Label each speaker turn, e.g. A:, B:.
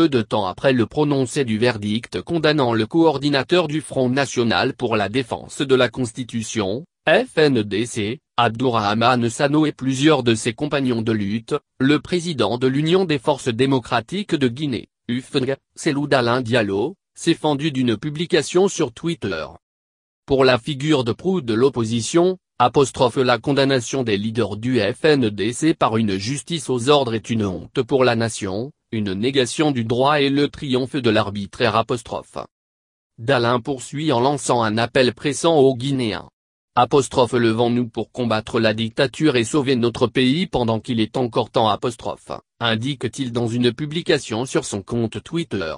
A: peu de temps après le prononcé du verdict condamnant le coordinateur du Front National pour la défense de la Constitution, FNDC, Abdourahmane Sano et plusieurs de ses compagnons de lutte, le président de l'Union des forces démocratiques de Guinée, UFNG, Seloud Alain Diallo, s'est fendu d'une publication sur Twitter. Pour la figure de proue de l'opposition, Apostrophe la condamnation des leaders du FNDC par une justice aux ordres est une honte pour la nation, une négation du droit et le triomphe de l'arbitraire apostrophe. Dalin poursuit en lançant un appel pressant aux Guinéens. Apostrophe levons-nous pour combattre la dictature et sauver notre pays pendant qu'il est encore temps apostrophe, indique-t-il dans une publication sur son
B: compte Twitter.